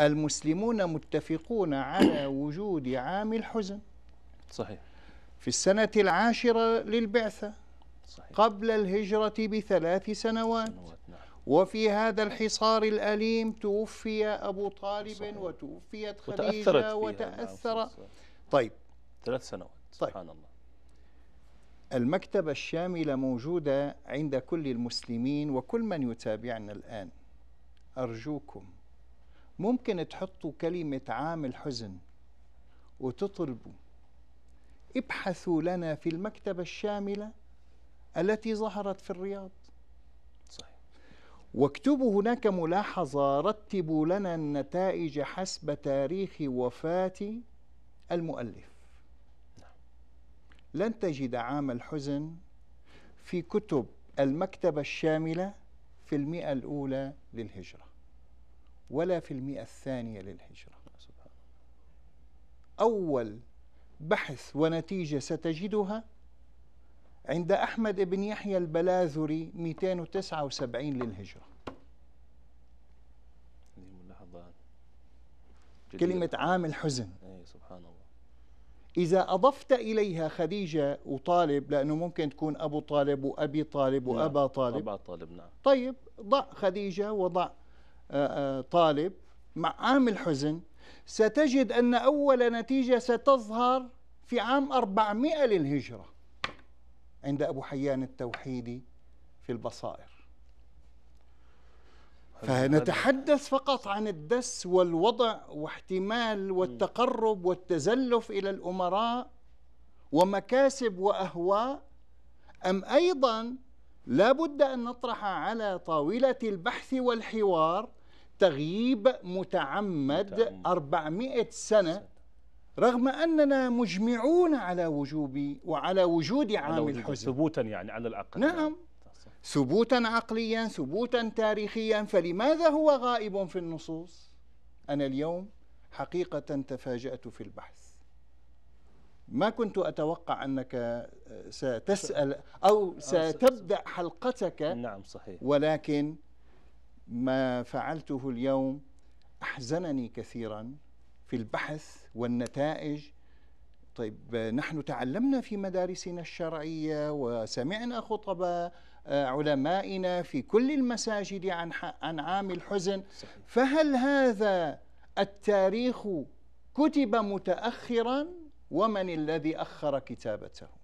المسلمون متفقون على وجود عام الحزن صحيح في السنة العاشرة للبعثة صحيح. قبل الهجرة بثلاث سنوات, سنوات نعم. وفي هذا الحصار الأليم توفي أبو طالب صحيح. وتوفيت خديجة نعم، وتأثر طيب ثلاث سنوات طيب. سبحان الله المكتبة الشاملة موجودة عند كل المسلمين وكل من يتابعنا الآن أرجوكم ممكن تحطوا كلمة عامل حزن وتطلبوا ابحثوا لنا في المكتبة الشاملة التي ظهرت في الرياض صحيح. واكتبوا هناك ملاحظة رتبوا لنا النتائج حسب تاريخ وفاة المؤلف نعم. لن تجد عام الحزن في كتب المكتبة الشاملة في المئة الأولى للهجرة ولا في المئة الثانية للهجرة أول بحث ونتيجة ستجدها عند أحمد بن يحيى البلاذري 279 للهجرة كلمة عام الحزن أي سبحان الله إذا أضفت إليها خديجة وطالب لأنه ممكن تكون أبو طالب وأبي طالب وأبا نعم، طالب أبا طالب نعم طيب ضع خديجة وضع آه، آه، طالب مع عام الحزن ستجد أن أول نتيجة ستظهر في عام 400 للهجرة عند أبو حيان التوحيدي في البصائر فنتحدث فقط عن الدس والوضع واحتمال والتقرب والتزلف إلى الأمراء ومكاسب وأهواء أم أيضا لا بد أن نطرح على طاولة البحث والحوار تغييب متعمد, متعمد 400 سنة رغم أننا مجمعون على وجوب وعلى وجود عامل حزن ثبوتا يعني على الأقل نعم ثبوتا عقليا ثبوتا تاريخيا فلماذا هو غائب في النصوص أنا اليوم حقيقة تفاجأت في البحث ما كنت أتوقع أنك آه، ستسأل أو ستبدأ حلقتك نعم صحيح ولكن ما فعلته اليوم احزنني كثيرا في البحث والنتائج طيب نحن تعلمنا في مدارسنا الشرعيه وسمعنا خطباء آه، علمائنا في كل المساجد عن عن عام الحزن فهل هذا التاريخ كتب متاخرا ومن الذي اخر كتابته